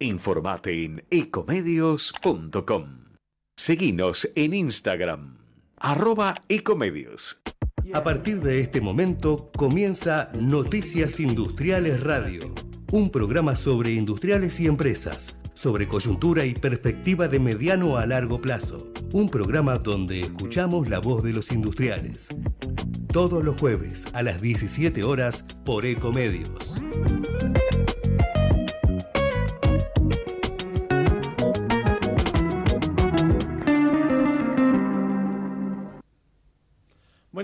Informate en ecomedios.com. Seguinos en Instagram, arroba ecomedios. A partir de este momento comienza Noticias Industriales Radio, un programa sobre industriales y empresas, sobre coyuntura y perspectiva de mediano a largo plazo, un programa donde escuchamos la voz de los industriales. Todos los jueves a las 17 horas por Ecomedios.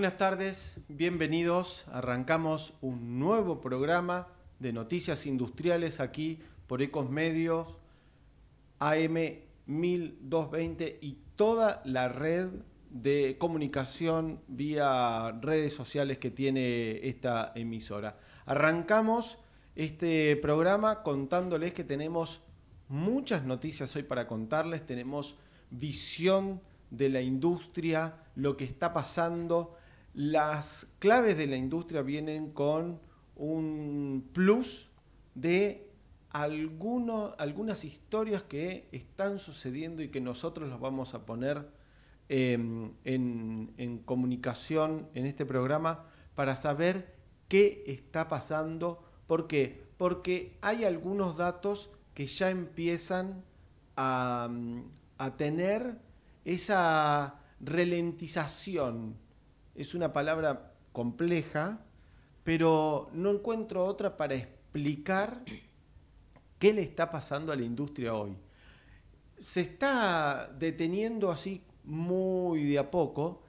buenas tardes, bienvenidos. Arrancamos un nuevo programa de noticias industriales aquí por Ecosmedios AM 1220 y toda la red de comunicación vía redes sociales que tiene esta emisora. Arrancamos este programa contándoles que tenemos muchas noticias hoy para contarles, tenemos visión de la industria, lo que está pasando las claves de la industria vienen con un plus de alguno, algunas historias que están sucediendo y que nosotros los vamos a poner em, en, comunicación en este programa para saber qué está pasando. ¿Por qué? Porque hay algunos datos que ya empiezan a, a tener esa ralentización es una palabra compleja, pero no encuentro otra para explicar qué le está pasando a la industria hoy. Se está deteniendo así muy de a poco.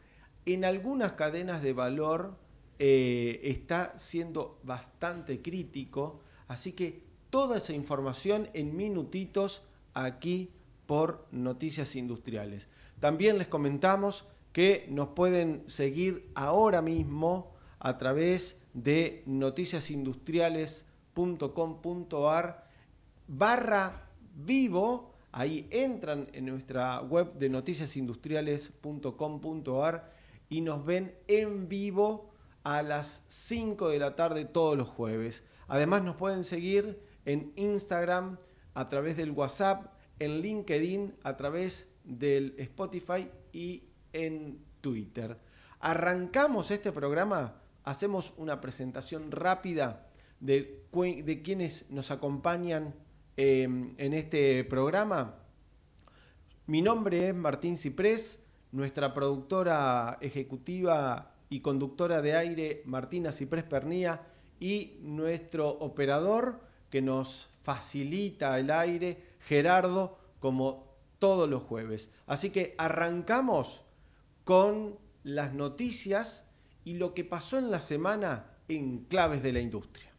En algunas cadenas de valor eh, está siendo bastante crítico, así que toda esa información en minutitos aquí por Noticias Industriales. También les comentamos que nos pueden seguir ahora mismo a través de noticiasindustriales.com.ar barra vivo. Ahí entran en nuestra web de noticiasindustriales.com.ar y nos ven en vivo a las 5 de la tarde todos los jueves. Además nos pueden seguir en Instagram, a través del WhatsApp, en LinkedIn, a través del Spotify y en Twitter. Arrancamos este programa, hacemos una presentación rápida de, de quienes nos acompañan em, en este programa. Mi nombre es Martín Ciprés, nuestra productora ejecutiva y conductora de aire Martina Ciprés Pernía y nuestro operador que nos facilita el aire, Gerardo, como todos los jueves. Así que arrancamos con las noticias y lo que pasó en la semana en claves de la industria.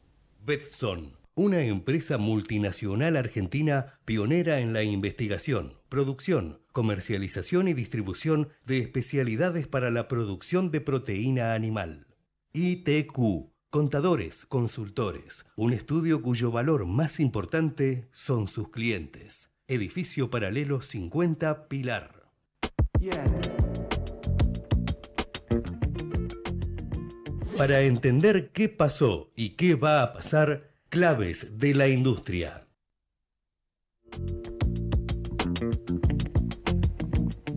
Betson, una empresa multinacional argentina pionera en la investigación, producción, comercialización y distribución de especialidades para la producción de proteína animal. ITQ, contadores, consultores, un estudio cuyo valor más importante son sus clientes. Edificio Paralelo 50 Pilar. para entender qué pasó y qué va a pasar, claves de la industria.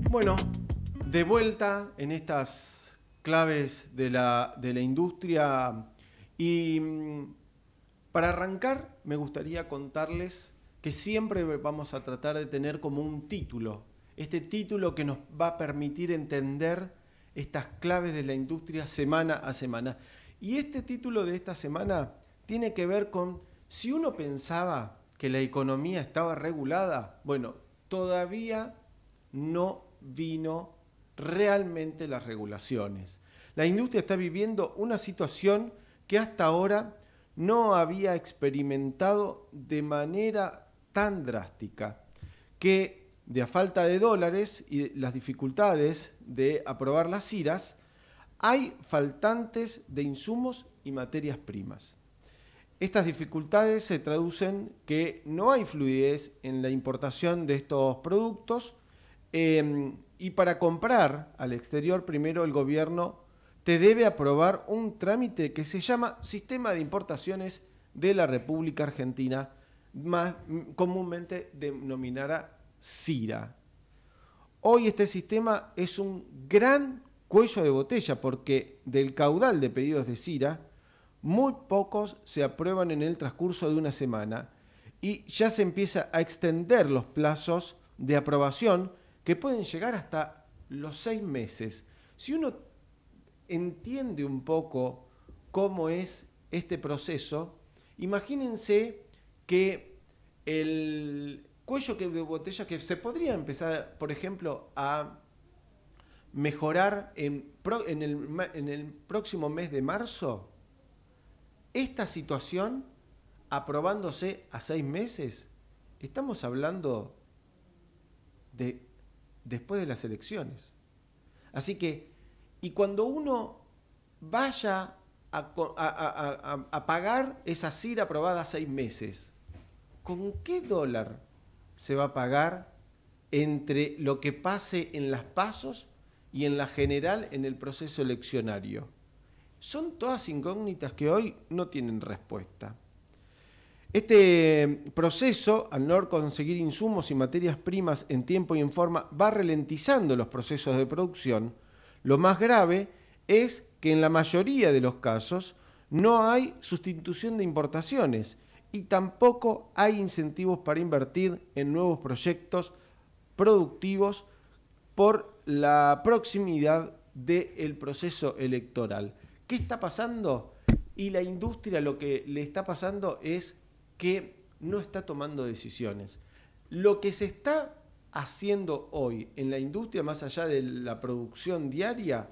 Bueno, de vuelta en estas claves de la, industria y mm, para arrancar me gustaría contarles que siempre vamos a tratar de tener como un título, este título que nos va a permitir entender estas claves de la industria semana a semana. Y este título de esta semana tiene que ver con si uno pensaba que la economía estaba regulada, bueno, todavía no vino realmente las regulaciones. La industria está viviendo una situación que hasta ahora no había experimentado de manera tan drástica, que de a falta de dólares y las dificultades de aprobar las CIRAs, hay faltantes de insumos y materias primas. Estas dificultades se traducen que no hay fluidez en la importación de estos productos em, y para comprar al exterior primero el gobierno te debe aprobar un trámite que se llama Sistema de Importaciones de la República Argentina, más comúnmente denominada CIRA, hoy este sistema es un gran cuello de botella porque del caudal de pedidos de CIRA, muy pocos se aprueban en el transcurso de una semana y ya se empieza a extender los plazos de aprobación que pueden llegar hasta los seis meses. Si uno entiende un poco cómo es este proceso, imagínense que el, cuello de botella que se podría empezar, por ejemplo, a mejorar en, el, próximo mes de marzo esta situación aprobándose a seis meses. Estamos hablando de después de las elecciones. Así que, y cuando uno vaya a, a pagar esa CIR aprobada a seis meses, ¿con qué dólar se va a pagar entre lo que pase en las pasos y en la general en el proceso eleccionario. Son todas incógnitas que hoy no tienen respuesta. Este eh, proceso, al no conseguir insumos y materias primas en tiempo y en forma, va ralentizando los procesos de producción. Lo más grave es que en la mayoría de los casos no hay sustitución de importaciones y tampoco hay incentivos para invertir en nuevos proyectos productivos por la proximidad del proceso electoral. ¿Qué está pasando? Y la industria lo que le está pasando es que no está tomando decisiones. Lo que se está haciendo hoy en la industria, más allá de la producción diaria,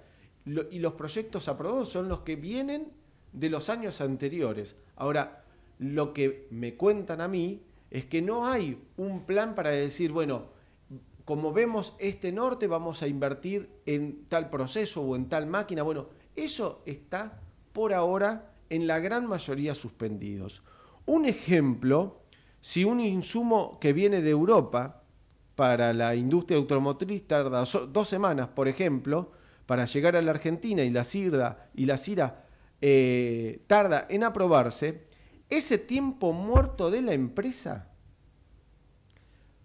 y los proyectos aprobados son los que vienen de los años anteriores. Ahora, lo que me cuentan a mí es que no hay un plan para decir, bueno, como vemos este norte, vamos a invertir en tal proceso o en tal máquina. Bueno, eso está por ahora en la gran mayoría suspendidos. Un ejemplo, si un insumo que viene de Europa para la industria automotriz tarda dos semanas, por ejemplo, para llegar a la Argentina y la CIRDA y la CIRA eh, tarda en aprobarse, ese tiempo muerto de la empresa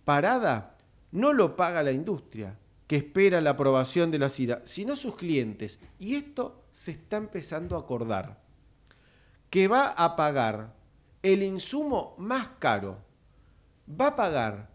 parada no lo paga la industria, que espera la aprobación de la CIRA, sino sus clientes. Y esto se está empezando a acordar, que va a pagar el insumo más caro, va a pagar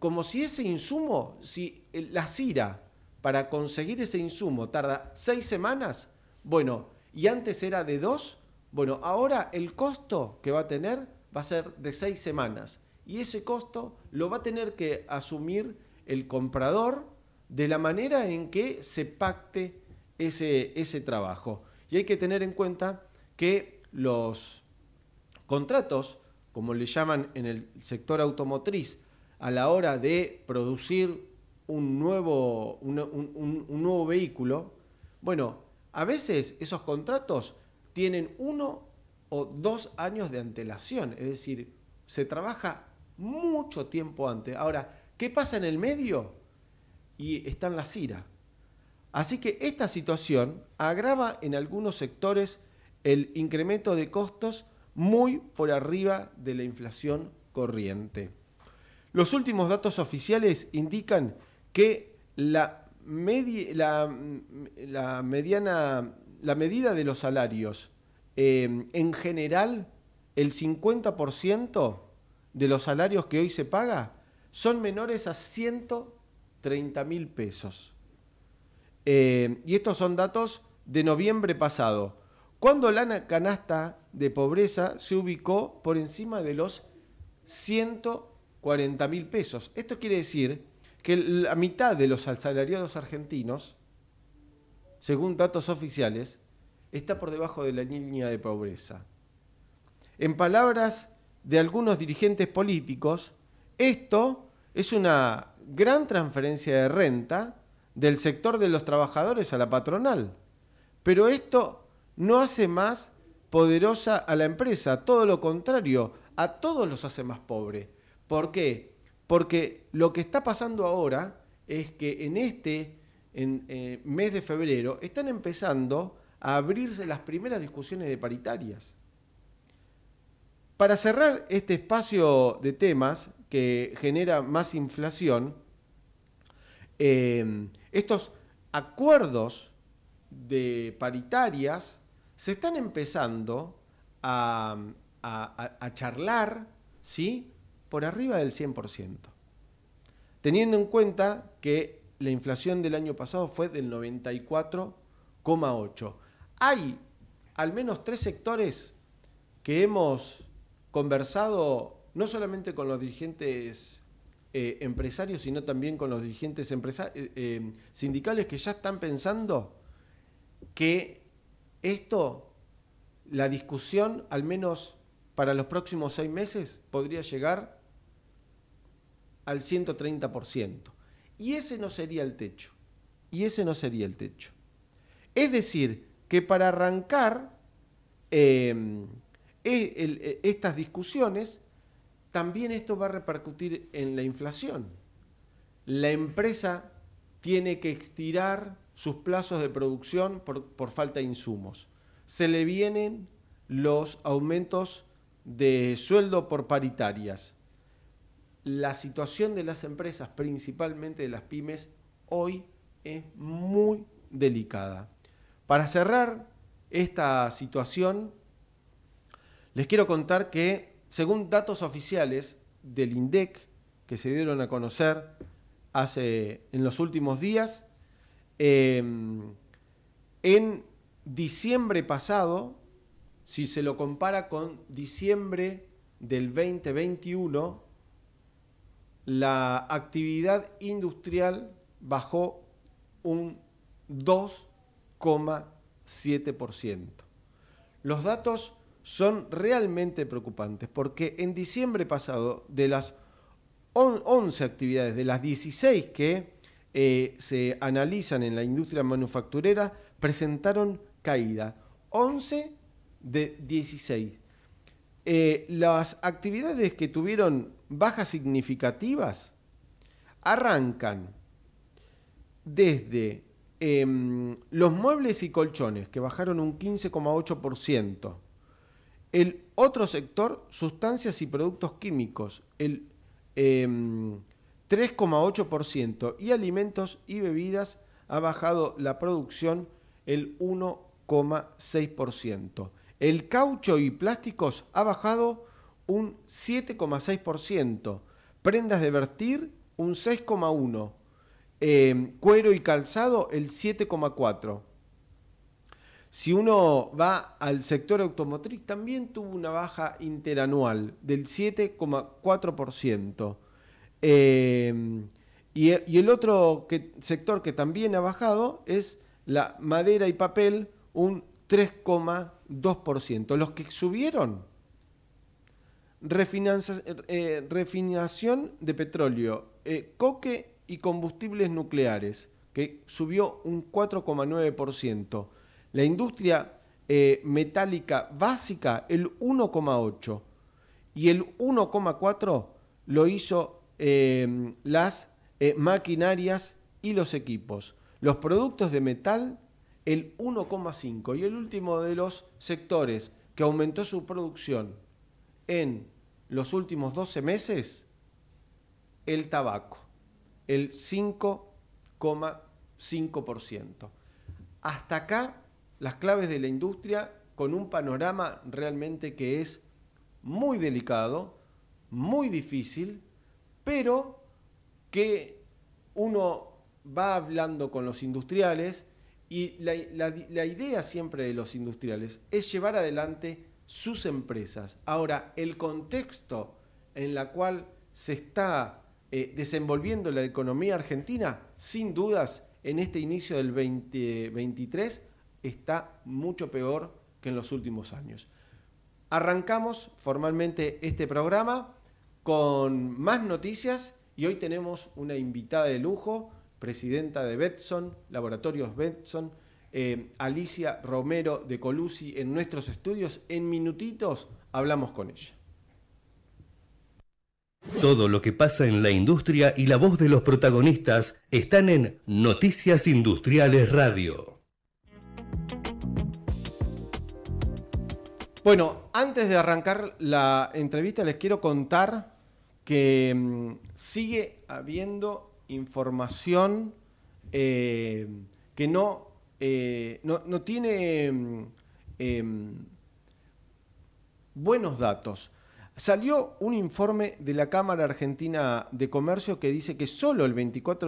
como si ese insumo, si eh, la CIRA para conseguir ese insumo tarda seis semanas, bueno, y antes era de dos, bueno, ahora el costo que va a tener va a ser de seis semanas y ese costo lo va a tener que asumir el comprador de la manera en que se pacte ese, trabajo. Y hay que tener en cuenta que los contratos, como le llaman en el sector automotriz, a la hora de producir un nuevo, un nuevo vehículo, bueno, a veces esos contratos tienen uno o dos años de antelación, es decir, se trabaja mucho tiempo antes. Ahora, ¿qué pasa en el medio? Y en la cira. Así que esta situación agrava en algunos sectores el incremento de costos muy por arriba de la inflación corriente. Los últimos datos oficiales indican que la, la mediana la medida de los salarios, em, en general, el 50% de los salarios que hoy se paga son menores a 130 mil pesos. Em, y estos son datos de noviembre pasado, cuando la canasta de pobreza se ubicó por encima de los 140 mil pesos. Esto quiere decir que la mitad de los asalariados argentinos según datos oficiales, está por debajo de la línea de pobreza. En palabras de algunos dirigentes políticos, esto es una gran transferencia de renta del sector de los trabajadores a la patronal. Pero esto no hace más poderosa a la empresa, todo lo contrario, a todos los hace más pobres. ¿Por qué? Porque lo que está pasando ahora es que en este en eh, mes de febrero, están empezando a abrirse las primeras discusiones de paritarias. Para cerrar este espacio de temas que genera más inflación, em, estos acuerdos de paritarias se están empezando a, charlar ¿sí? por arriba del 100%, teniendo en cuenta que la inflación del año pasado fue del 94,8. Hay al menos tres sectores que hemos conversado no solamente con los dirigentes eh, empresarios, sino también con los dirigentes eh, eh, sindicales que ya están pensando que esto, la discusión, al menos para los próximos seis meses, podría llegar al 130%. Y ese no sería el techo. Y ese no sería el techo. Es decir, que para arrancar em, e, e, estas discusiones, también esto va a repercutir en la inflación. La empresa tiene que estirar sus plazos de producción por falta de insumos. Se le vienen los aumentos de sueldo por paritarias la situación de las empresas, principalmente de las pymes, hoy es muy delicada. Para cerrar esta situación, les quiero contar que, según datos oficiales del INDEC, que se dieron a conocer hace, en los últimos días, em, en diciembre pasado, si se lo compara con diciembre del 2021, la actividad industrial bajó un 2,7%. Los datos son realmente preocupantes porque en diciembre pasado de las 11 actividades, de las 16 que eh, se analizan en la industria manufacturera, presentaron caída. 11 de 16. Eh, las actividades que tuvieron bajas significativas arrancan desde em, los muebles y colchones, que bajaron un 15,8%. El otro sector, sustancias y productos químicos, el 3,8%. Em, y alimentos y bebidas ha bajado la producción el 1,6%. El caucho y plásticos ha bajado un 7,6%, prendas de vertir un 6,1%, eh, cuero y calzado el 7,4%. Si uno va al sector automotriz, también tuvo una baja interanual del 7,4%. Eh, em, y, y, el otro sector que también ha bajado es la madera y papel, un 3,2%. Los que subieron eh, refinación de petróleo, eh, coque y combustibles nucleares, que subió un 4,9%. La industria eh, metálica básica el 1,8%. Y el 1,4% lo hizo las maquinarias y los equipos. Los productos de metal el 1,5%. Y el último de los sectores que aumentó su producción en los últimos 12 meses el tabaco, el 5,5%. Hasta acá las claves de la industria con un panorama realmente que es muy delicado, muy difícil, pero que uno va hablando con los industriales y la, la idea siempre de los industriales es llevar adelante sus empresas. Ahora, el contexto en la cual se está eh, desenvolviendo la economía argentina, sin dudas, en este inicio del 2023 está mucho peor que en los últimos años. Arrancamos formalmente este programa con más noticias y hoy tenemos una invitada de lujo, presidenta de Betson, Laboratorios Betson, eh, Alicia Romero de Colusi en nuestros estudios. En minutitos hablamos con ella. Todo lo que pasa en la industria y la voz de los protagonistas están en Noticias Industriales Radio. Bueno, antes de arrancar la entrevista les quiero contar que mm, sigue habiendo información eh, que no eh, no, no, tiene mm, em, buenos datos. Salió un informe de la Cámara Argentina de Comercio que dice que solo el 24%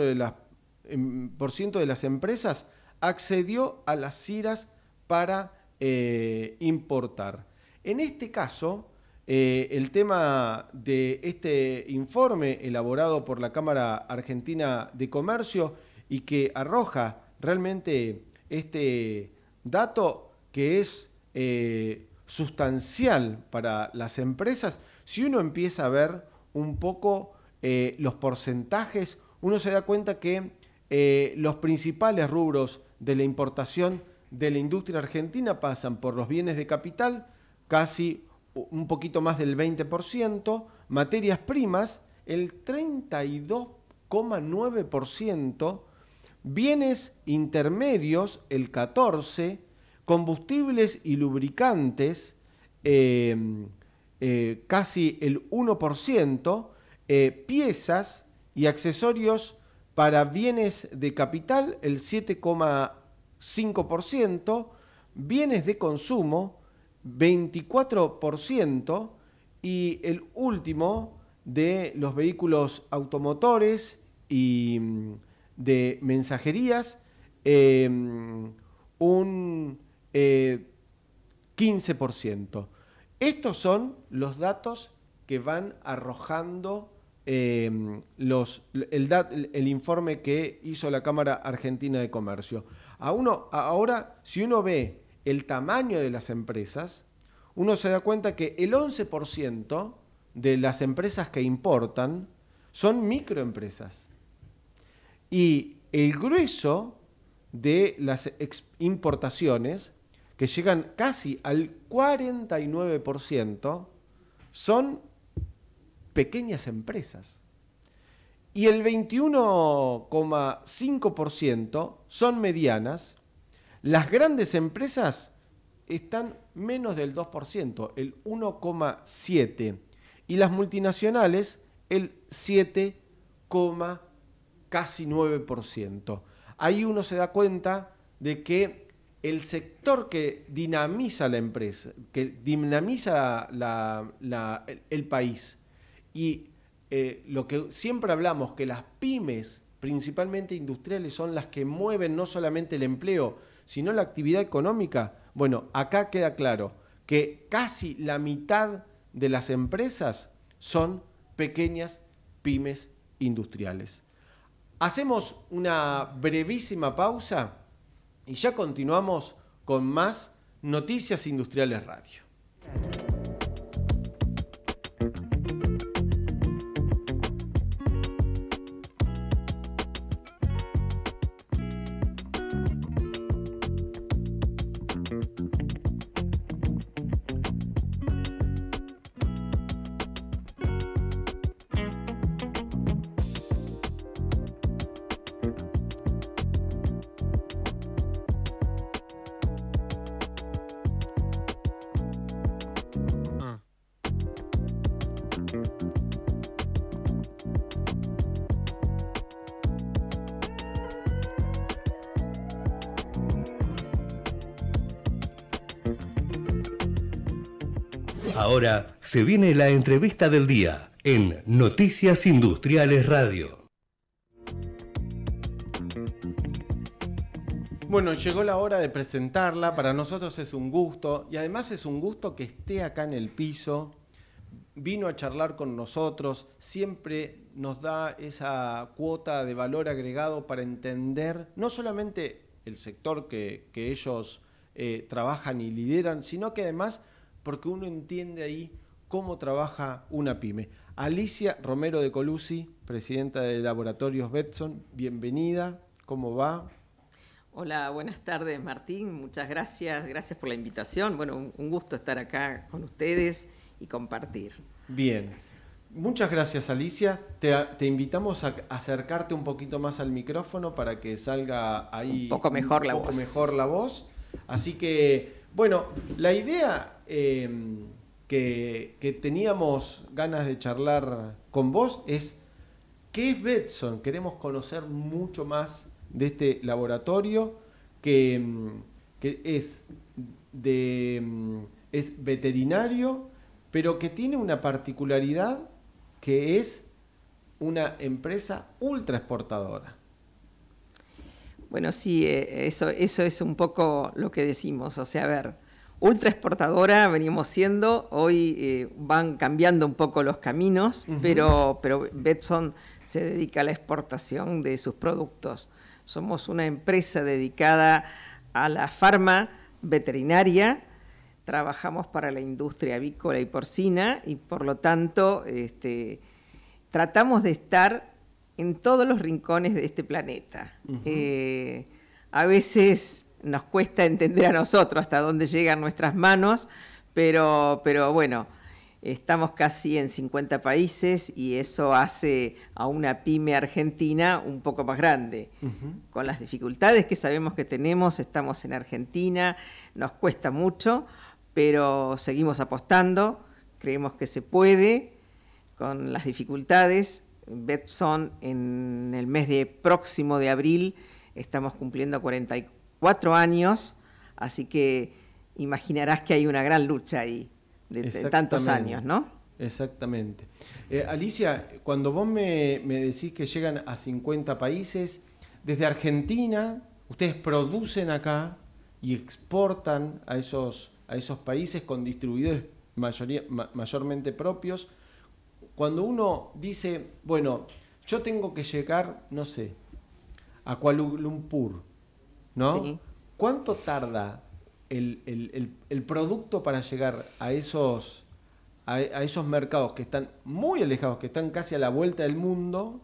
em, de las, empresas accedió a las CIRAS para eh, importar. En este caso, eh, el tema de este informe elaborado por la Cámara Argentina de Comercio y que arroja realmente este dato que es eh, sustancial para las empresas. Si uno empieza a ver un poco eh, los porcentajes, uno se da cuenta que eh, los principales rubros de la importación de la industria argentina pasan por los bienes de capital, casi un poquito más del 20%, materias primas, el 32,9%, bienes intermedios el 14, combustibles y lubricantes em, eh, casi el 1%, eh, piezas y accesorios para bienes de capital el 7,5%, bienes de consumo 24% y el último de los vehículos automotores y mm, de mensajerías, em, un 15%. Eh, Estos son los datos que van arrojando em, los, el, informe que hizo la Cámara Argentina de Comercio. ahora, si uno ve el tamaño de las empresas, uno se da cuenta que el 11% de las empresas que importan son microempresas y el grueso de las importaciones, que llegan casi al 49%, son pequeñas empresas. Y el 21,5% son medianas. Las grandes empresas están menos del 2%, el 1,7%. Y las multinacionales, el 7,5% casi 9%. Ahí uno se da cuenta de que el sector que dinamiza la empresa, que dinamiza el, país y eh, lo que siempre hablamos, que las pymes, principalmente industriales, son las que mueven no solamente el empleo, sino la actividad económica, bueno, acá queda claro que casi la mitad de las empresas son pequeñas pymes industriales. Hacemos una brevísima pausa y ya continuamos con más Noticias Industriales Radio. se viene la entrevista del día en Noticias Industriales Radio. Bueno, llegó la hora de presentarla, para nosotros es un gusto y además es un gusto que esté acá en el piso, vino a charlar con nosotros, siempre nos da esa cuota de valor agregado para entender no solamente el sector que, ellos eh, trabajan y lideran, sino que además porque uno entiende ahí cómo trabaja una pyme. Alicia Romero de Colusi, presidenta de Laboratorios Betson, bienvenida, ¿cómo va? Hola, buenas tardes Martín, muchas gracias, gracias por la invitación. Bueno, un gusto estar acá con ustedes y compartir. Bien. Muchas gracias Alicia. Te, invitamos a acercarte un poquito más al micrófono para que salga ahí un poco mejor, la, voz. mejor la voz. Así que, bueno, la idea eh, que, teníamos ganas de charlar con vos es qué es Betson. Queremos conocer mucho más de este laboratorio que, es, de, es veterinario, pero que tiene una particularidad que es una empresa ultra exportadora. Bueno, sí, eh, eso, eso es un poco lo que decimos. O sea, a ver, ultra exportadora venimos siendo, hoy eh, van cambiando un poco los caminos, pero, pero Betson se dedica a la exportación de sus productos. Somos una empresa dedicada a la farma veterinaria, trabajamos para la industria avícola y porcina y por lo tanto este, tratamos de estar en todos los rincones de este planeta. Eh, a veces nos cuesta entender a nosotros hasta dónde llegan nuestras manos, pero, pero bueno, estamos casi en 50 países y eso hace a una pyme argentina un poco más grande. Con las dificultades que sabemos que tenemos, estamos en Argentina, nos cuesta mucho, pero seguimos apostando, creemos que se puede con las dificultades. Betson en el mes de próximo de abril estamos cumpliendo 44 cuatro años, así que imaginarás que hay una gran lucha ahí de, tantos años, ¿no? Exactamente. Eh, Alicia, cuando vos me, decís que llegan a 50 países, desde Argentina, ustedes producen acá y exportan a esos, a esos países con distribuidores mayormente propios. Cuando uno dice, bueno, yo tengo que llegar, no sé, a Kuala Lumpur, ¿no? ¿Cuánto tarda el, producto para llegar a esos, esos mercados que están muy alejados, que están casi a la vuelta del mundo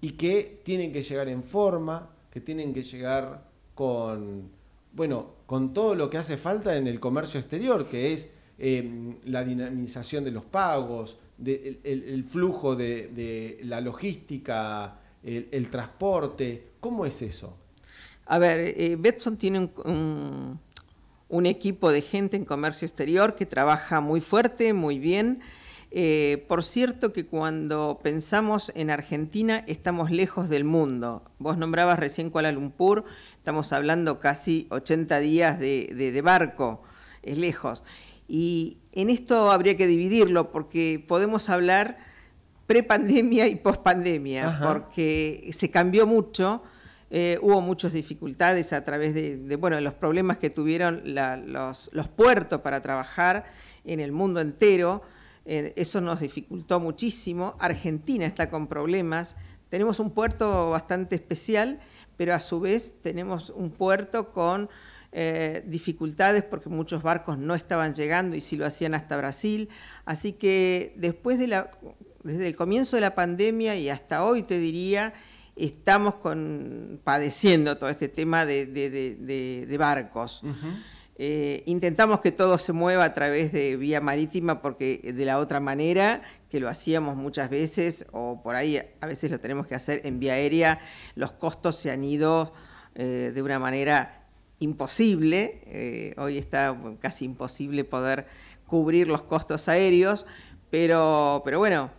y que tienen que llegar en forma, que tienen que llegar con, bueno, con todo lo que hace falta en el comercio exterior, que es em, la dinamización de los pagos, el, flujo de, la logística, el, transporte. ¿Cómo es eso? A ver, eh, Betson tiene un, equipo de gente en comercio exterior que trabaja muy fuerte, muy bien. Eh, por cierto que cuando pensamos en Argentina estamos lejos del mundo. Vos nombrabas recién Kuala Lumpur, estamos hablando casi 80 días de, barco, es lejos. Y en esto habría que dividirlo porque podemos hablar prepandemia y pospandemia, porque se cambió mucho eh, hubo muchas dificultades a través de, bueno, los problemas que tuvieron los, puertos para trabajar en el mundo entero. Eh, eso nos dificultó muchísimo. Argentina está con problemas. Tenemos un puerto bastante especial, pero a su vez tenemos un puerto con eh, dificultades porque muchos barcos no estaban llegando y si lo hacían hasta Brasil. Así que después de la, desde el comienzo de la pandemia y hasta hoy te diría, estamos con, padeciendo todo este tema de, barcos. Eh, intentamos que todo se mueva a través de vía marítima porque eh, de la otra manera que lo hacíamos muchas veces o por ahí a veces lo tenemos que hacer en vía aérea, los costos se han ido eh, de una manera imposible. hoy está casi imposible poder cubrir los costos aéreos, pero, pero bueno,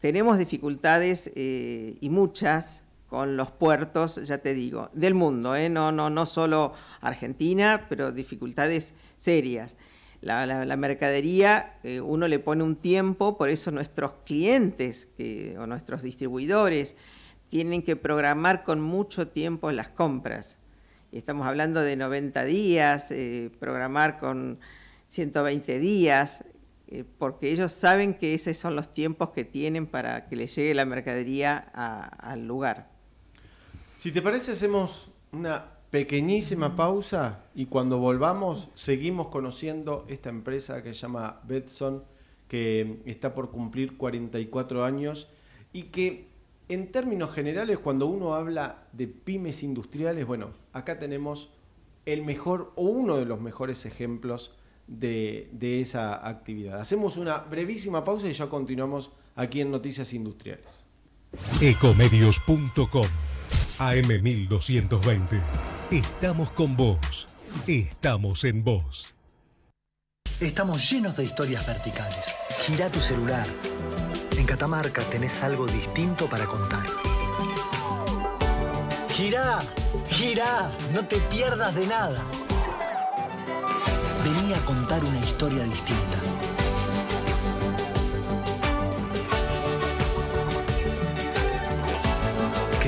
tenemos dificultades y muchas con los puertos, ya te digo, del mundo, ¿eh? no, no, no solo Argentina, pero dificultades serias. La, mercadería, eh, uno le pone un tiempo, por eso nuestros clientes o nuestros distribuidores tienen que programar con mucho tiempo las compras. Y estamos hablando de 90 días, eh, programar con 120 días, porque ellos saben que esos son los tiempos que tienen para que les llegue la mercadería al lugar. Si te parece, hacemos una pequeñísima pausa y cuando volvamos seguimos conociendo esta empresa que se llama Betson, que está por cumplir 44 años y que en términos generales cuando uno habla de pymes industriales, bueno, acá tenemos el mejor o uno de los mejores ejemplos de, de esa actividad. Hacemos una brevísima pausa y ya continuamos aquí en Noticias Industriales. Ecomedios.com AM1220. Estamos con vos. Estamos en vos. Estamos llenos de historias verticales. Gira tu celular. En Catamarca tenés algo distinto para contar. Gira, gira no te pierdas de nada. Vení a contar una historia distinta.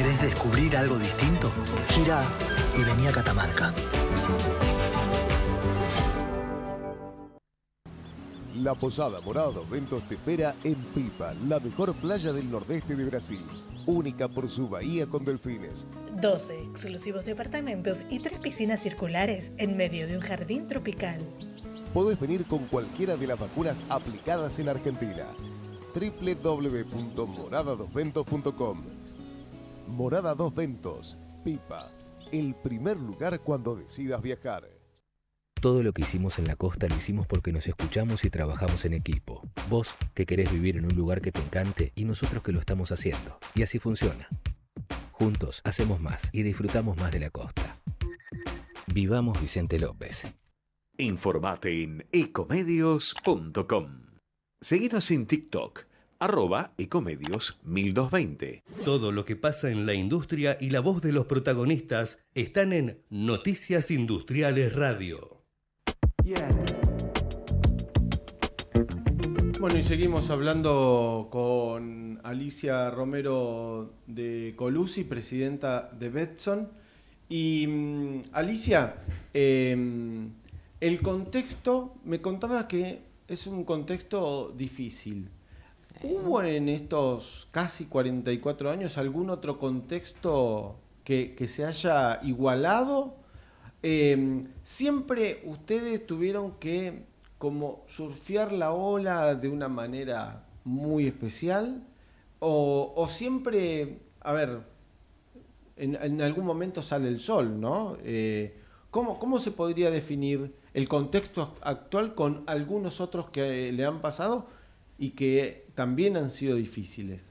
¿Querés descubrir algo distinto? Gira y vení a Catamarca. La Posada Morada Ventos te espera en Pipa, la mejor playa del nordeste de Brasil, única por su bahía con delfines. 12 exclusivos departamentos y tres piscinas circulares en medio de un jardín tropical. Podés venir con cualquiera de las vacunas aplicadas en Argentina. www.moradadosventos.com Morada Dos Ventos, Pipa, el primer lugar cuando decidas viajar. Todo lo que hicimos en la costa lo hicimos porque nos escuchamos y trabajamos en equipo. Vos que querés vivir en un lugar que te encante y nosotros que lo estamos haciendo. Y así funciona. Juntos hacemos más y disfrutamos más de la costa. Vivamos Vicente López. Informate en ecomedios.com. Seguinos en TikTok, arroba Ecomedios 1220. Todo lo que pasa en la industria y la voz de los protagonistas están en Noticias Industriales Radio. Bueno, y seguimos hablando con Alicia Romero de Colusi, presidenta de Betson. Y mm, Alicia, em, el contexto, me contaba que es un contexto difícil ¿Hubo en estos casi 44 años algún otro contexto que, se haya igualado? Em, siempre ustedes tuvieron que como surfear la ola de una manera muy especial o, siempre, a ver, en, algún momento sale el sol, ¿no? Eh, ¿cómo, ¿Cómo se podría definir el contexto actual con algunos otros que le han pasado? y que también han sido difíciles.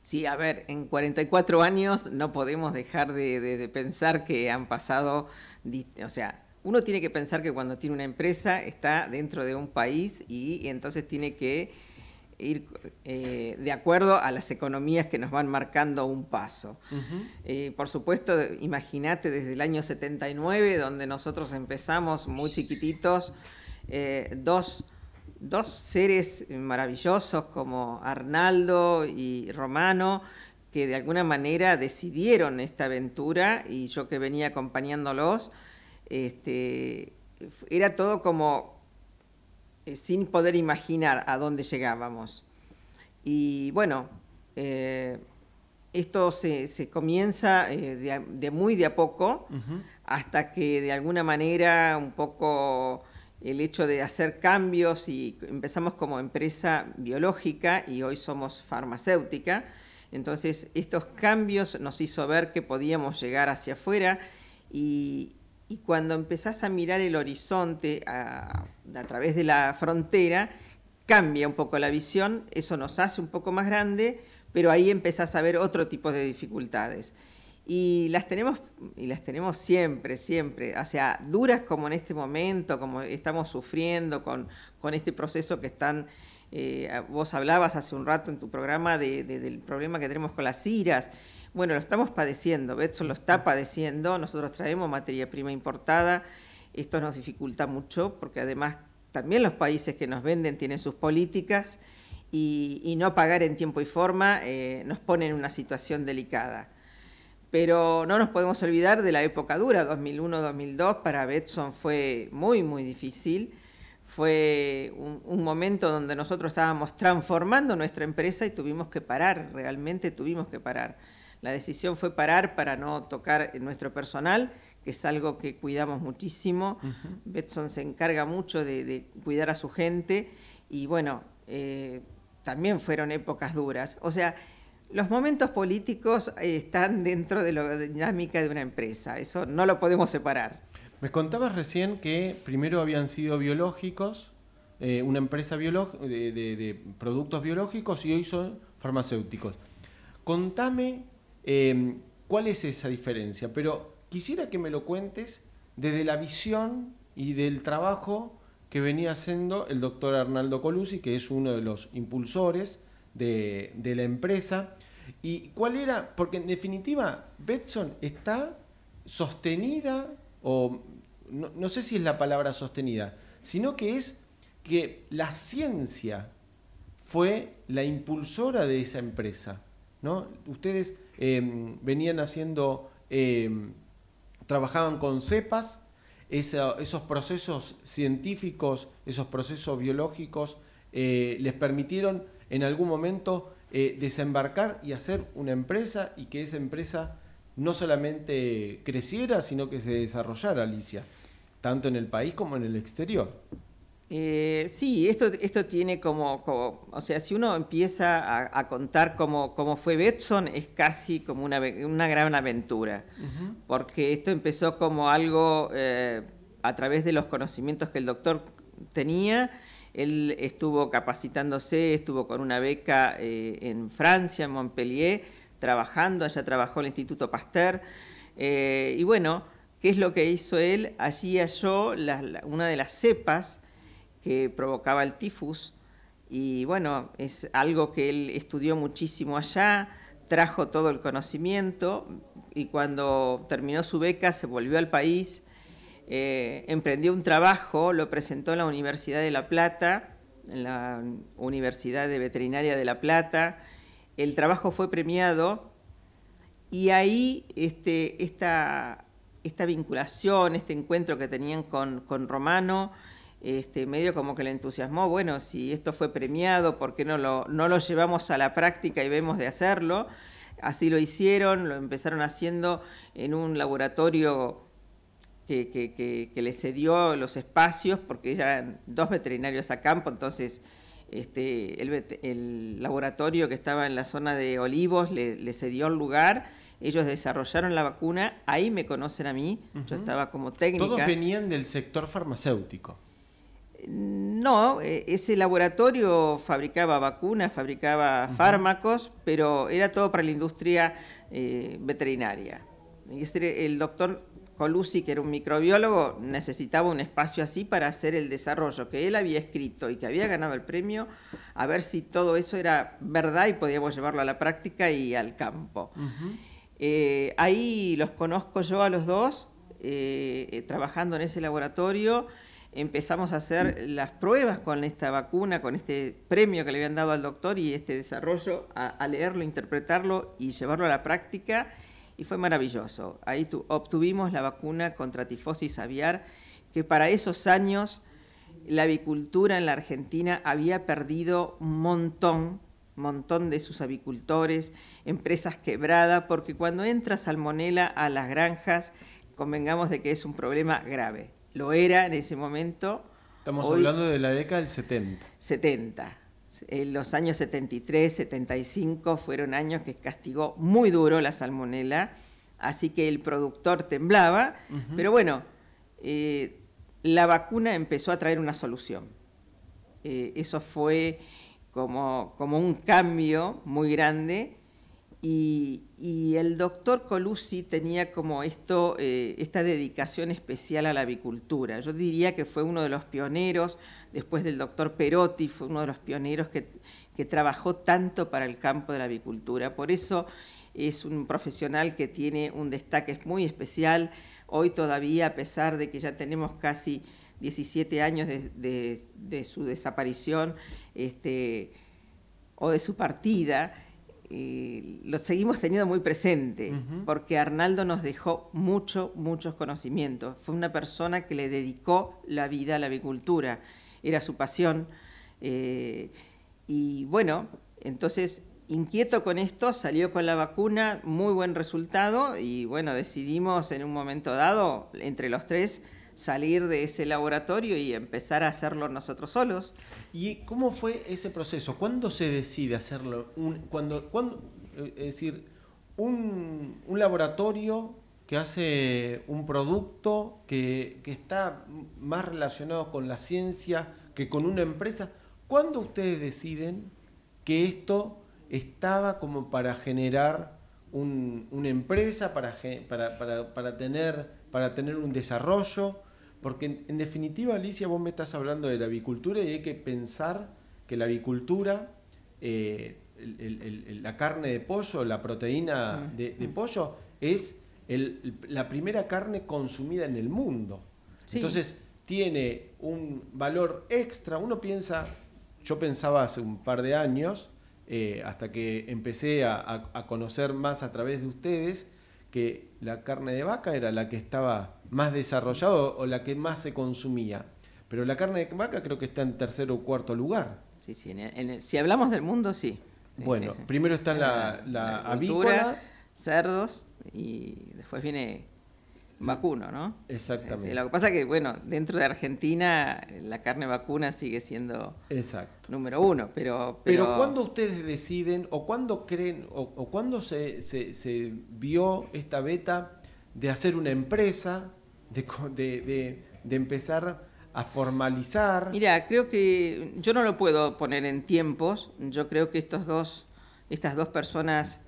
Sí, a ver, en 44 años no podemos dejar de, pensar que han pasado, o sea, uno tiene que pensar que cuando tiene una empresa está dentro de un país y, entonces tiene que ir eh, de acuerdo a las economías que nos van marcando un paso. Eh, por supuesto, imagínate desde el año 79, donde nosotros empezamos muy chiquititos, eh, dos dos seres maravillosos como Arnaldo y Romano, que de alguna manera decidieron esta aventura y yo que venía acompañándolos, este, era todo como eh, sin poder imaginar a dónde llegábamos. Y bueno, eh, esto se, comienza eh, de, muy de a poco, hasta que de alguna manera un poco el hecho de hacer cambios y empezamos como empresa biológica y hoy somos farmacéutica. Entonces, estos cambios nos hizo ver que podíamos llegar hacia afuera y, cuando empezás a mirar el horizonte a, través de la frontera, cambia un poco la visión, eso nos hace un poco más grande, pero ahí empezás a ver otro tipo de dificultades. Y las tenemos, y las tenemos siempre, siempre. O sea, duras como en este momento, como estamos sufriendo con, este proceso que están. Eh, vos hablabas hace un rato en tu programa del problema que tenemos con las iras. Bueno, lo estamos padeciendo, Betson lo está padeciendo, nosotros traemos materia prima importada, esto nos dificulta mucho porque además también los países que nos venden tienen sus políticas y, no pagar en tiempo y forma eh, nos pone en una situación delicada pero no nos podemos olvidar de la época dura, 2001-2002, para Betson fue muy, muy difícil. Fue un, momento donde nosotros estábamos transformando nuestra empresa y tuvimos que parar, realmente tuvimos que parar. La decisión fue parar para no tocar nuestro personal, que es algo que cuidamos muchísimo. Betson se encarga mucho de, cuidar a su gente y bueno, eh, también fueron épocas duras. O sea, los momentos políticos eh, están dentro de la dinámica de una empresa, eso no lo podemos separar. Me contabas recién que primero habían sido biológicos, eh, una empresa de, productos biológicos y hoy son farmacéuticos. Contame em, cuál es esa diferencia, pero quisiera que me lo cuentes desde la visión y del trabajo que venía haciendo el doctor Arnaldo Colusi, que es uno de los impulsores de, la empresa. ¿Y cuál era? Porque en definitiva, Betson está sostenida, o no, sé si es la palabra sostenida, sino que es que la ciencia fue la impulsora de esa empresa. ¿no? Ustedes em, venían haciendo, em, trabajaban con cepas, esos procesos científicos, esos procesos biológicos, eh, les permitieron en algún momento eh, desembarcar y hacer una empresa y que esa empresa no solamente creciera, sino que se desarrollara, Alicia, tanto en el país como en el exterior. Eh, sí, esto, esto tiene como, o sea, si uno empieza a, contar cómo, fue Betson, es casi como una, gran aventura, porque esto empezó como algo eh, a través de los conocimientos que el doctor tenía, él estuvo capacitándose, estuvo con una beca eh, en Francia, en Montpellier, trabajando, allá trabajó el Instituto Pasteur. Eh, y bueno, ¿qué es lo que hizo él? Allí halló una de las cepas que provocaba el tifus. Y bueno, es algo que él estudió muchísimo allá, trajo todo el conocimiento y cuando terminó su beca se volvió al país eh, emprendió un trabajo, lo presentó en la Universidad de La Plata, en la Universidad de Veterinaria de La Plata. El trabajo fue premiado y ahí este, esta, esta, vinculación, este encuentro que tenían con, Romano, este, medio como que le entusiasmó, bueno, si esto fue premiado, ¿por qué no lo, no lo llevamos a la práctica y vemos de hacerlo? Así lo hicieron, lo empezaron haciendo en un laboratorio que, le cedió los espacios, porque ya eran dos veterinarios a campo, entonces este, el, laboratorio que estaba en la zona de Olivos le, cedió el lugar, ellos desarrollaron la vacuna, ahí me conocen a mí, yo estaba como técnica. Todos venían del sector farmacéutico. No, eh, ese laboratorio fabricaba vacunas, fabricaba fármacos, pero era todo para la industria eh, veterinaria. Este, el doctor Colusi, que era un microbiólogo, necesitaba un espacio así para hacer el desarrollo que él había escrito y que había ganado el premio, a ver si todo eso era verdad y podíamos llevarlo a la práctica y al campo. Eh, ahí los conozco yo a los dos, eh, eh, trabajando en ese laboratorio. Empezamos a hacer mm. las pruebas con esta vacuna, con este premio que le habían dado al doctor y este desarrollo, a leerlo, interpretarlo y llevarlo a la práctica y fue maravilloso. Ahí obtuvimos la vacuna contra tifosis aviar, que para esos años la avicultura en la Argentina había perdido un montón, montón de sus avicultores, empresas quebradas, porque cuando entra salmonela a las granjas, convengamos de que es un problema grave. Lo era en ese momento. Estamos hablando de la década del 70. 70. Eh, los años 73, 75 fueron años que castigó muy duro la salmonela, así que el productor temblaba, pero bueno, eh, la vacuna empezó a traer una solución. Eh, eso fue como un cambio muy grande y, el doctor Colusi tenía como esto, eh, esta dedicación especial a la avicultura. Yo diría que fue uno de los pioneros, después del doctor Perotti, fue uno de los pioneros que, trabajó tanto para el campo de la avicultura. Por eso es un profesional que tiene un destaque muy especial. Hoy todavía, a pesar de que ya tenemos casi 17 años de, su desaparición este, o de su partida, lo seguimos teniendo muy presente, porque Arnaldo nos dejó muchos, muchos conocimientos. Fue una persona que le dedicó la vida a la avicultura, era su pasión. Eh, y bueno, entonces, inquieto con esto, salió con la vacuna, muy buen resultado, y bueno, decidimos en un momento dado, entre los tres, salir de ese laboratorio y empezar a hacerlo nosotros solos. ¿Y cómo fue ese proceso? ¿Cuándo se decide hacerlo? Un, cuando, eh, es decir, un, laboratorio que hace un producto que, está más relacionado con la ciencia que con una empresa, ¿cuándo ustedes deciden que esto estaba como para generar un, una empresa, para, para tener para tener un desarrollo, porque en, definitiva, Alicia, vos me estás hablando de la avicultura y hay que pensar que la avicultura, eh, la carne de pollo, la proteína ah, de, ah. pollo, es la primera carne consumida en el mundo. Entonces, tiene un valor extra. Uno piensa, yo pensaba hace un par de años, eh, hasta que empecé a conocer más a través de ustedes, que la carne de vaca era la que estaba más desarrollada o la que más se consumía. Pero la carne de vaca creo que está en tercer o cuarto lugar. Sí, sí, si hablamos del mundo, sí. bueno, primero está la, la, Cerdos y después viene vacuno, ¿no? Exactamente. Lo que pasa es que, bueno, dentro de Argentina la carne vacuna sigue siendo Exacto. número uno, pero... Pero, cuando ustedes deciden o cuándo creen o, cuando cuándo se, se, vio esta beta de hacer una empresa, de, de, de, empezar a formalizar? Mira, creo que yo no lo puedo poner en tiempos, yo creo que estos dos, estas dos personas,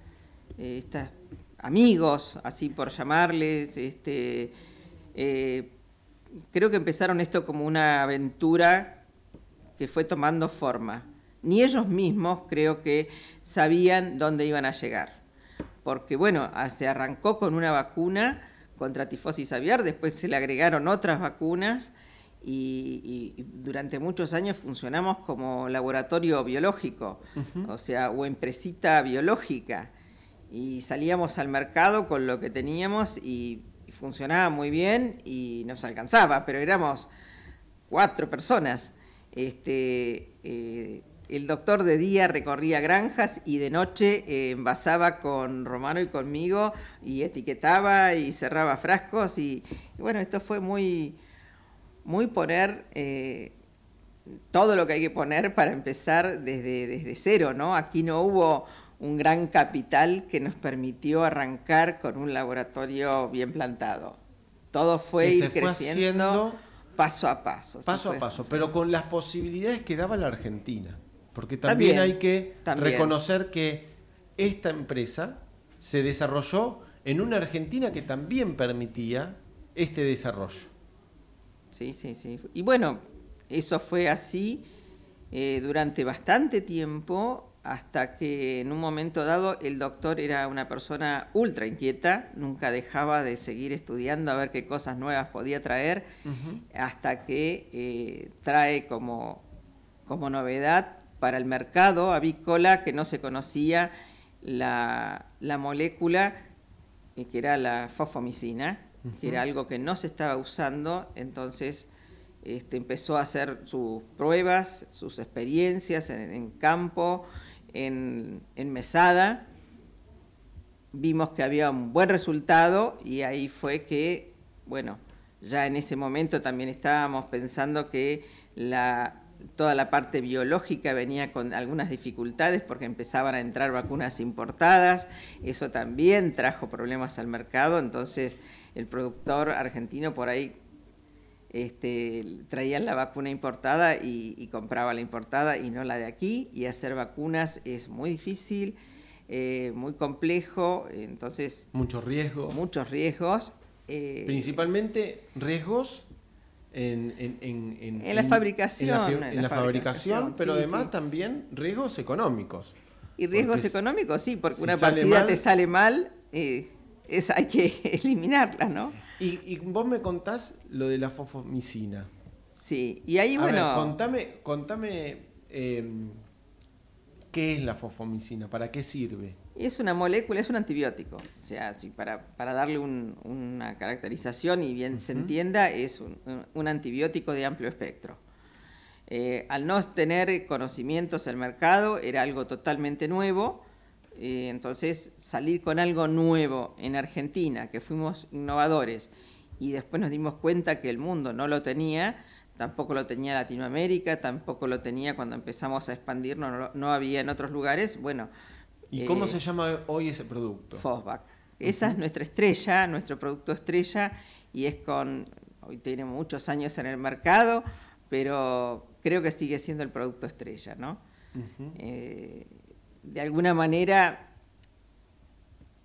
eh, estas amigos, así por llamarles. Este, eh, creo que empezaron esto como una aventura que fue tomando forma. Ni ellos mismos creo que sabían dónde iban a llegar. Porque bueno, se arrancó con una vacuna contra tifosis aviar, después se le agregaron otras vacunas y, durante muchos años funcionamos como laboratorio biológico, o sea, o empresita biológica y salíamos al mercado con lo que teníamos y, funcionaba muy bien y nos alcanzaba, pero éramos cuatro personas. Este, eh, el doctor de día recorría granjas y de noche eh, envasaba con Romano y conmigo y etiquetaba y cerraba frascos y, bueno, esto fue muy, muy poner eh, todo lo que hay que poner para empezar desde, desde cero, ¿no? Aquí no hubo un gran capital que nos permitió arrancar con un laboratorio bien plantado. Todo fue creciendo paso a paso. Paso a paso, pero con las posibilidades que daba la Argentina. Porque también, hay que reconocer que esta empresa se desarrolló en una Argentina que también permitía este desarrollo. Sí, sí, sí. Y bueno, eso fue así eh, durante bastante tiempo hasta que en un momento dado el doctor era una persona ultra inquieta, nunca dejaba de seguir estudiando a ver qué cosas nuevas podía traer, hasta que eh, trae como, novedad para el mercado avícola que no se conocía la, molécula eh, que era la fosfomicina, que era algo que no se estaba usando, entonces... Este, empezó a hacer sus pruebas, sus experiencias en campo, en, Mesada, vimos que había un buen resultado y ahí fue que, bueno, ya en ese momento también estábamos pensando que la, toda la parte biológica venía con algunas dificultades porque empezaban a entrar vacunas importadas, eso también trajo problemas al mercado, entonces el productor argentino por ahí este, traían la vacuna importada y, compraba la importada y no la de aquí, y hacer vacunas es muy difícil, eh, muy complejo, entonces... Muchos riesgos. Muchos eh, riesgos. Principalmente riesgos en, la fabricación. En la, fabricación, pero además también riesgos económicos. Y riesgos económicos, sí, porque una partida te sale mal, eh, es, hay que eliminarla, ¿no? Y, vos me contás lo de la fosfomicina. Sí, y ahí, bueno. contame, contame em, qué es la fosfomicina, para qué sirve. Es una molécula, es un antibiótico. O sea, para, darle una caracterización y bien se entienda, es un, antibiótico de amplio espectro. Eh, al no tener conocimientos al mercado, era algo totalmente nuevo eh, entonces salir con algo nuevo en Argentina, que fuimos innovadores y después nos dimos cuenta que el mundo no lo tenía, tampoco lo tenía Latinoamérica, tampoco lo tenía cuando empezamos a expandirnos, no, había en otros lugares, bueno. ¿Y cómo eh, se llama hoy ese producto? Fosback. Esa es nuestra estrella, nuestro producto estrella, y es con, hoy tiene muchos años en el mercado, pero creo que sigue siendo el producto estrella, ¿no? de alguna manera,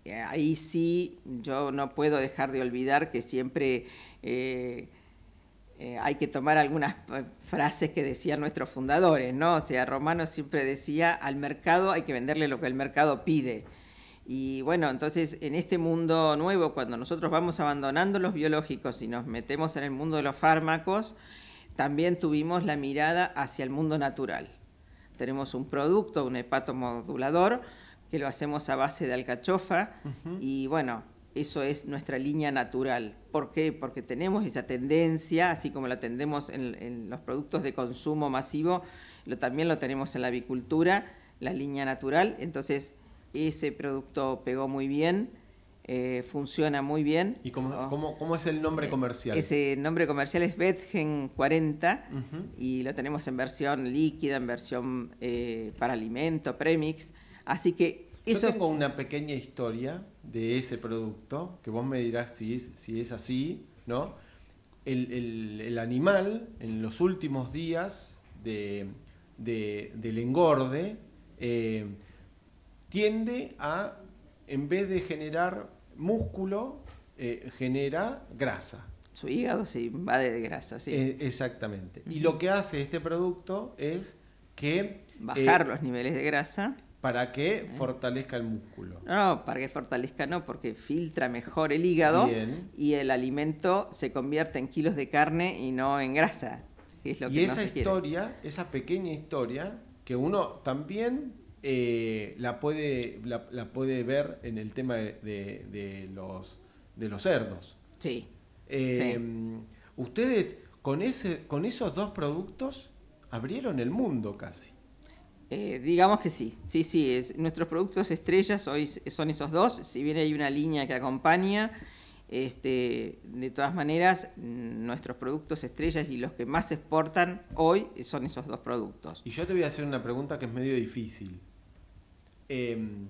eh, ahí sí yo no puedo dejar de olvidar que siempre eh, eh, hay que tomar algunas frases que decían nuestros fundadores, ¿no? O sea, Romano siempre decía, al mercado hay que venderle lo que el mercado pide. Y bueno, entonces en este mundo nuevo, cuando nosotros vamos abandonando los biológicos y nos metemos en el mundo de los fármacos, también tuvimos la mirada hacia el mundo natural tenemos un producto, un hepatomodulador, que lo hacemos a base de alcachofa y bueno, eso es nuestra línea natural. ¿Por qué? Porque tenemos esa tendencia, así como la tendemos en, en los productos de consumo masivo, lo, también lo tenemos en la avicultura, la línea natural. Entonces, ese producto pegó muy bien eh, funciona muy bien. ¿Y cómo, oh. es el nombre eh, comercial? Ese nombre comercial es Betgen 40 y lo tenemos en versión líquida, en versión eh, para alimento, premix. Así que Yo tengo una pequeña historia de ese producto, que vos me dirás si es, si es así, ¿no? El, animal en los últimos días del engorde tiende a, en vez de generar músculo eh, genera grasa. Su hígado se invade de grasa, sí. Eh, exactamente. Y lo que hace este producto es que... Eh, Bajar los niveles de grasa. Para que fortalezca el músculo. No, para que fortalezca no, porque filtra mejor el hígado y el alimento se convierte en kilos de carne y no en grasa. es lo y esa historia, esa pequeña historia, que uno también eh, la, puede, la, puede ver en el tema de, los, de los cerdos. Sí. Em, ustedes con, ese, con esos dos productos abrieron el mundo casi. Eh, digamos que sí, sí, sí. nuestros productos estrellas hoy son esos dos, si bien hay una línea que acompaña, este, de todas maneras, mm, nuestros productos estrellas y los que más exportan hoy son esos dos productos. Y yo te voy a hacer una pregunta que es medio difícil. Em,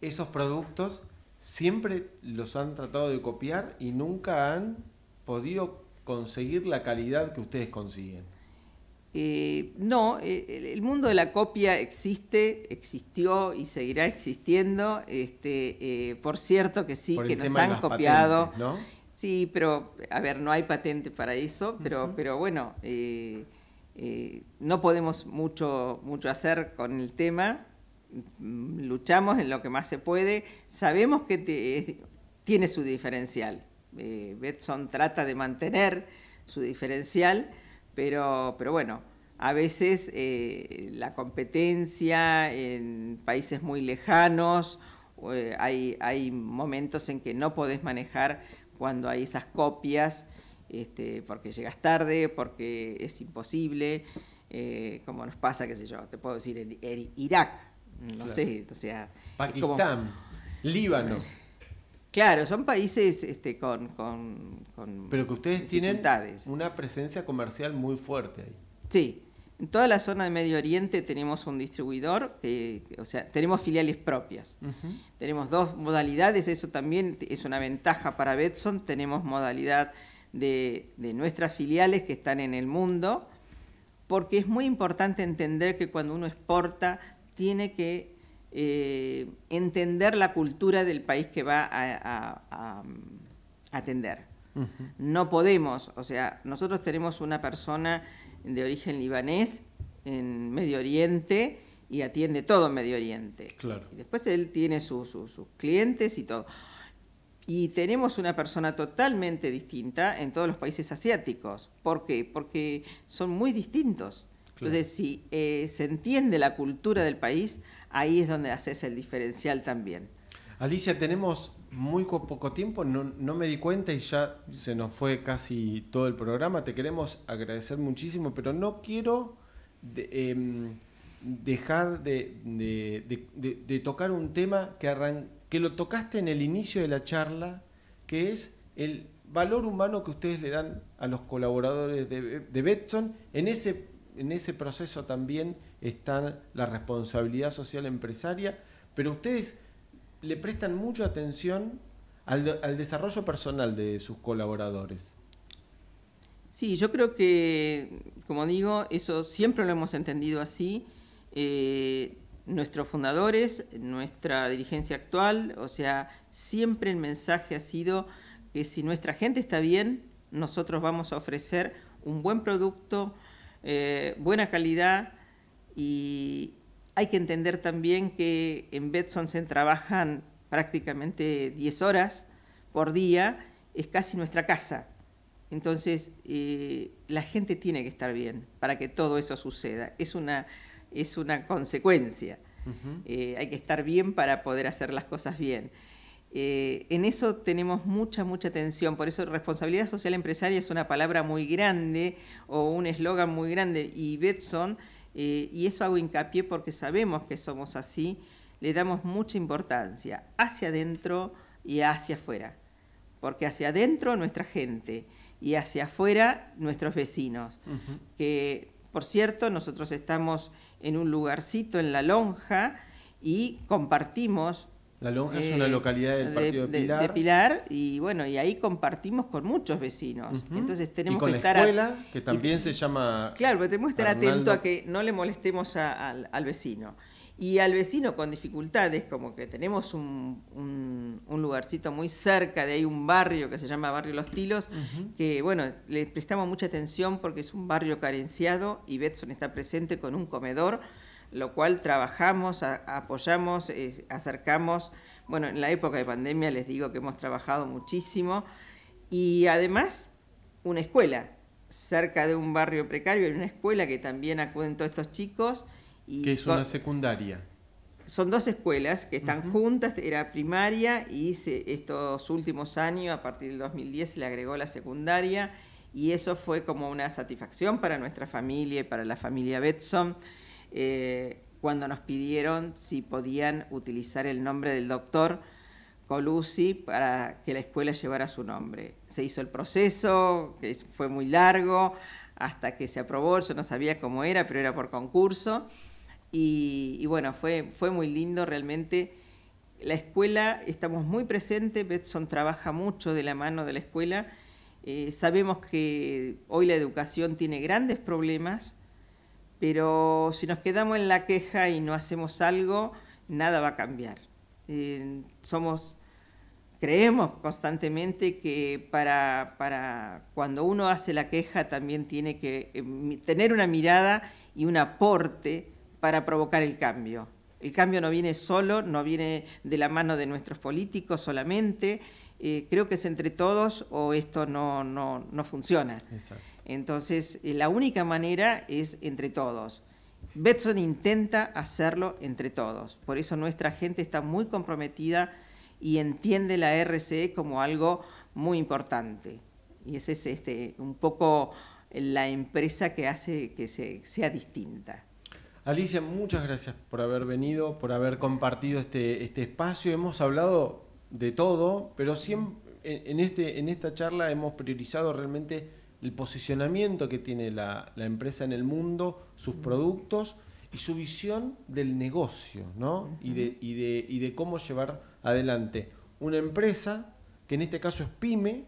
esos productos siempre los han tratado de copiar y nunca han podido conseguir la calidad que ustedes consiguen. Eh, no, eh, el mundo de la copia existe, existió y seguirá existiendo. Este, eh, por cierto que sí, que nos han copiado. Sí, pero a ver, no hay patente para eso, pero, pero bueno, no podemos mucho, mucho hacer con el tema. Mm, luchamos en lo que más se puede, sabemos que tiene su diferencial. Eh, Betson trata de mantener su diferencial, pero, pero bueno, a veces eh, la competencia en países muy lejanos, eh, hay, hay, momentos en que no podés manejar cuando hay esas copias, este, porque llegas tarde, porque es imposible, como nos pasa, qué sé yo, te puedo decir, en Irak no sé, o sea... Pakistán, Líbano. Claro, son países este, con, Pero que ustedes tienen una presencia comercial muy fuerte ahí. Sí, en toda la zona de Medio Oriente tenemos un distribuidor, o sea, tenemos filiales propias. Tenemos dos modalidades, eso también es una ventaja para Betson. Tenemos modalidad de, de, nuestras filiales que están en el mundo, porque es muy importante entender que cuando uno exporta tiene que eh, entender la cultura del país que va a, atender. No podemos, o sea, nosotros tenemos una persona de origen libanés en Medio Oriente y atiende todo Medio Oriente. Claro. Y después él tiene sus clientes y todo. Y tenemos una persona totalmente distinta en todos los países asiáticos. ¿Por qué? Porque son muy distintos. Entonces, si eh, se entiende la cultura del país, ahí es donde haces el diferencial también. Alicia, tenemos muy poco tiempo, no, me di cuenta y ya se nos fue casi todo el programa. Te queremos agradecer muchísimo, pero no quiero em, dejar de, tocar un tema que, lo tocaste en el inicio de la charla, que es el valor humano que ustedes le dan a los colaboradores de, de Betson en ese en ese proceso también está la responsabilidad social empresaria, pero ustedes le prestan mucha atención al, desarrollo personal de sus colaboradores. Sí, yo creo que, como digo, eso siempre lo hemos entendido así. Eh, nuestros fundadores, nuestra dirigencia actual, o sea, siempre el mensaje ha sido que si nuestra gente está bien, nosotros vamos a ofrecer un buen producto, eh, buena calidad y hay que entender también que en Betson se trabajan prácticamente 10 horas por día, es casi nuestra casa. Entonces, eh, la gente tiene que estar bien para que todo eso suceda. Es una, consecuencia. Eh, hay que estar bien para poder hacer las cosas bien. Eh, en eso tenemos mucha, mucha atención. Por eso responsabilidad social empresaria es una palabra muy grande o un eslogan muy grande. Y Betson, eh, y eso hago hincapié porque sabemos que somos así, le damos mucha importancia hacia adentro y hacia afuera. Porque hacia adentro nuestra gente y hacia afuera nuestros vecinos. Que, por cierto, nosotros estamos en un lugarcito en la lonja y compartimos la Lonja es una eh, localidad del partido de, Pilar. De, Pilar y bueno, y ahí compartimos con muchos vecinos. Entonces tenemos y con que la estar escuela, que también se llama Claro, pero tenemos que estar atento a que no le molestemos al, al, vecino. Y al vecino con dificultades, como que tenemos un, un, lugarcito muy cerca de ahí, un barrio que se llama Barrio Los Tilos, que bueno, le prestamos mucha atención porque es un barrio carenciado y Betson está presente con un comedor lo cual trabajamos, apoyamos, eh, acercamos. Bueno, en la época de pandemia les digo que hemos trabajado muchísimo y además una escuela. Cerca de un barrio precario hay una escuela que también acuden todos estos chicos. Y que es una secundaria. Son dos escuelas que están juntas, era primaria y estos últimos años, a partir del 2010, se le agregó la secundaria y eso fue como una satisfacción para nuestra familia y para la familia Betson eh, cuando nos pidieron si podían utilizar el nombre del doctor Colusi para que la escuela llevara su nombre. Se hizo el proceso, que fue muy largo, hasta que se aprobó, yo no sabía cómo era, pero era por concurso. Y, bueno, fue, fue muy lindo realmente. La escuela, estamos muy presentes, Betson trabaja mucho de la mano de la escuela. Eh, sabemos que hoy la educación tiene grandes problemas, pero si nos quedamos en la queja y no hacemos algo, nada va a cambiar. Eh, somos, creemos constantemente que para, cuando uno hace la queja también tiene que eh, tener una mirada y un aporte para provocar el cambio. El cambio no viene solo, no viene de la mano de nuestros políticos solamente. Eh, creo que es entre todos o esto no, no funciona. Entonces, eh, la única manera es entre todos. Betson intenta hacerlo entre todos. Por eso nuestra gente está muy comprometida y entiende la RCE como algo muy importante. Y esa es este, un poco la empresa que hace que se, sea distinta. Alicia, muchas gracias por haber venido, por haber compartido este, este espacio. Hemos hablado de todo, pero siempre, este, en esta charla hemos priorizado realmente el posicionamiento que tiene la, empresa en el mundo, sus productos y su visión del negocio, ¿no? y, de, cómo llevar adelante una empresa, que en este caso es PyME,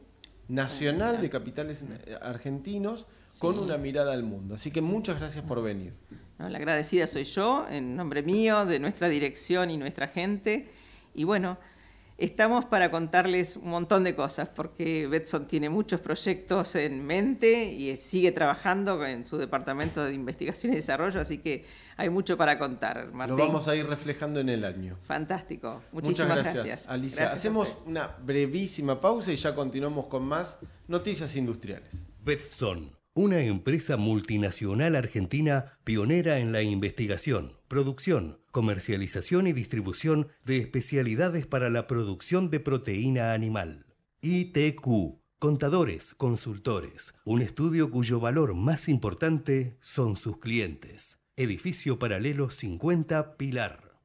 nacional de capitales eh, argentinos, con una mirada al mundo. Así que muchas gracias por venir. la agradecida soy yo, en nombre mío, de nuestra dirección y nuestra gente. Y bueno, Estamos para contarles un montón de cosas porque Betson tiene muchos proyectos en mente y sigue trabajando en su departamento de investigación y desarrollo, así que hay mucho para contar. Martín. Lo vamos a ir reflejando en el año. Fantástico. Muchísimas gracias, Alicia, hacemos una brevísima pausa y ya continuamos con más noticias industriales. Betson una empresa multinacional argentina pionera en la investigación, producción, comercialización y distribución de especialidades para la producción de proteína animal. ITQ, contadores, consultores, un estudio cuyo valor más importante son sus clientes. Edificio Paralelo 50 Pilar.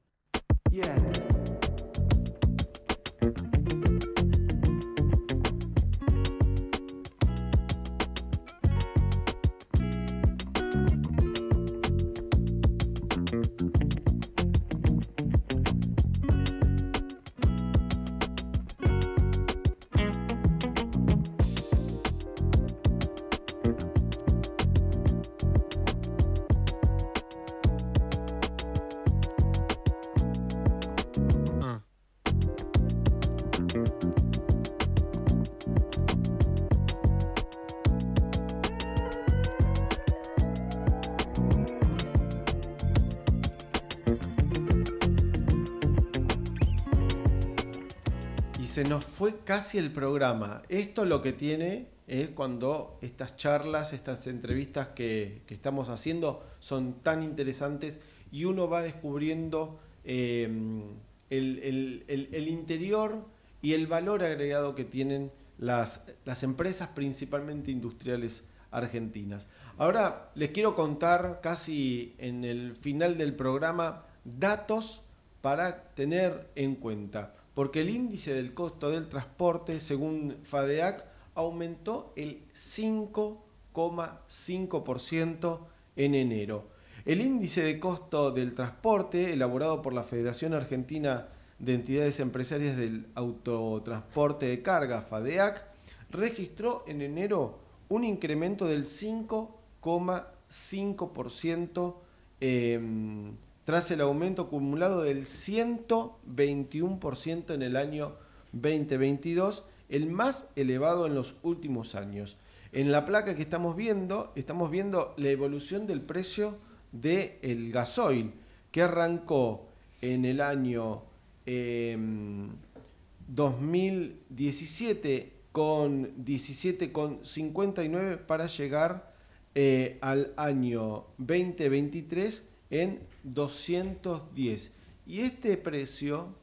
fue casi el programa. Esto lo que tiene es cuando estas charlas, estas entrevistas que, estamos haciendo son tan interesantes y uno va descubriendo em, el, interior y el valor agregado que tienen las, las empresas principalmente industriales argentinas. Ahora les quiero contar casi en el final del programa datos para tener en cuenta porque el índice del costo del transporte, según FADEAC, aumentó el 5,5% en enero. El índice de costo del transporte, elaborado por la Federación Argentina de Entidades Empresarias del Autotransporte de Carga, FADEAC, registró en enero un incremento del 5,5% eh, tras el aumento acumulado del 121% en el año 2022, el más elevado en los últimos años. En la placa que estamos viendo, estamos viendo la evolución del precio del el gasoil, que arrancó en el año 2017 em, con 17,59 para llegar eh, al año 2023 en 210. Y este precio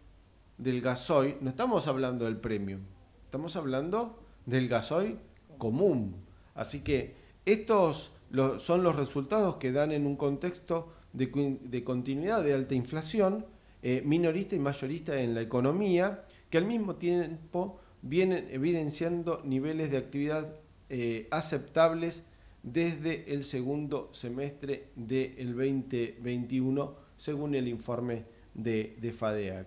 del gasoil, no estamos hablando del premio, estamos hablando del gasoil común. Así que estos son los resultados que dan en un contexto de, continuidad de alta inflación, eh, minorista y mayorista en la economía, que al mismo tiempo vienen evidenciando niveles de actividad eh, aceptables desde el segundo semestre del 2021, según el informe de, FADEAC.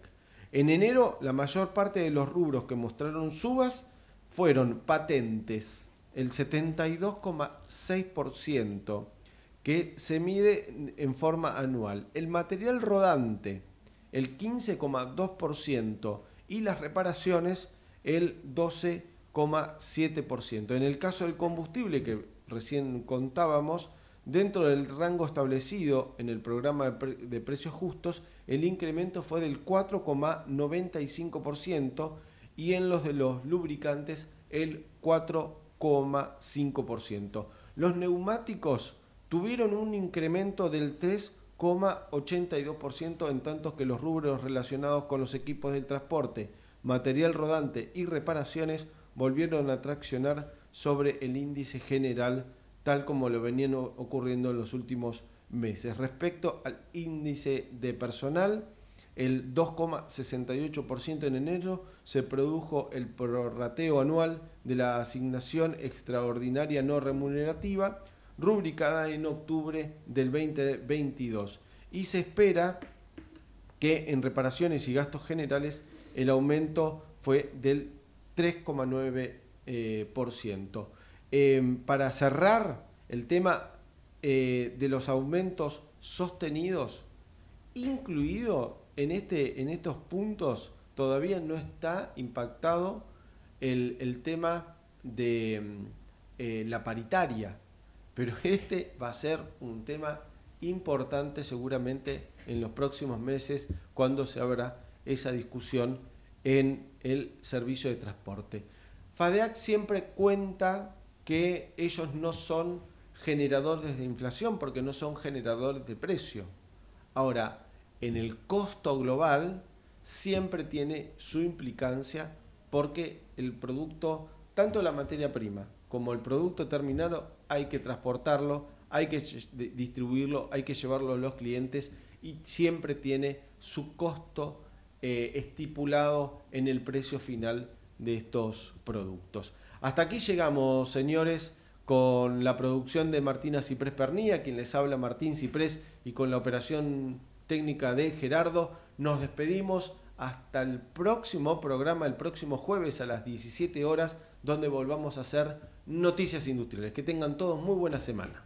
En enero, la mayor parte de los rubros que mostraron subas fueron patentes, el 72,6%, que se mide en forma anual. El material rodante, el 15,2%, y las reparaciones, el 12,7%. En el caso del combustible, que recién contábamos, dentro del rango establecido en el programa de, precios justos, el incremento fue del 4,95% y en los de los lubricantes el 4,5%. Los neumáticos tuvieron un incremento del 3,82% en tanto que los rubros relacionados con los equipos del transporte, material rodante y reparaciones volvieron a traccionar sobre el índice general tal como lo venían ocurriendo en los últimos meses. Respecto al índice de personal, el 2,68% en enero se produjo el prorrateo anual de la asignación extraordinaria no remunerativa, rubricada en octubre del 2022. Y se espera que en reparaciones y gastos generales el aumento fue del 3,9% por ciento. Em, para cerrar el tema eh, de los aumentos sostenidos, incluido este, en, estos puntos, todavía no está impactado el, tema de em, eh, la paritaria, pero este va a ser un tema importante seguramente en los próximos meses cuando se abra esa discusión en el servicio de transporte. FADEAC siempre cuenta que ellos no son generadores de inflación porque no son generadores de precio. Ahora, en el costo global siempre tiene su implicancia porque el producto, tanto la materia prima como el producto terminado, hay que transportarlo, hay que distribuirlo, hay que llevarlo a los clientes y siempre tiene su costo eh, estipulado en el precio final de estos productos. Hasta aquí llegamos, señores, con la producción de Martina Ciprés Pernía, quien les habla Martín Ciprés, y con la operación técnica de Gerardo. Nos despedimos hasta el próximo programa, el próximo jueves a las 17 horas, donde volvamos a hacer noticias industriales. Que tengan todos muy buena semana.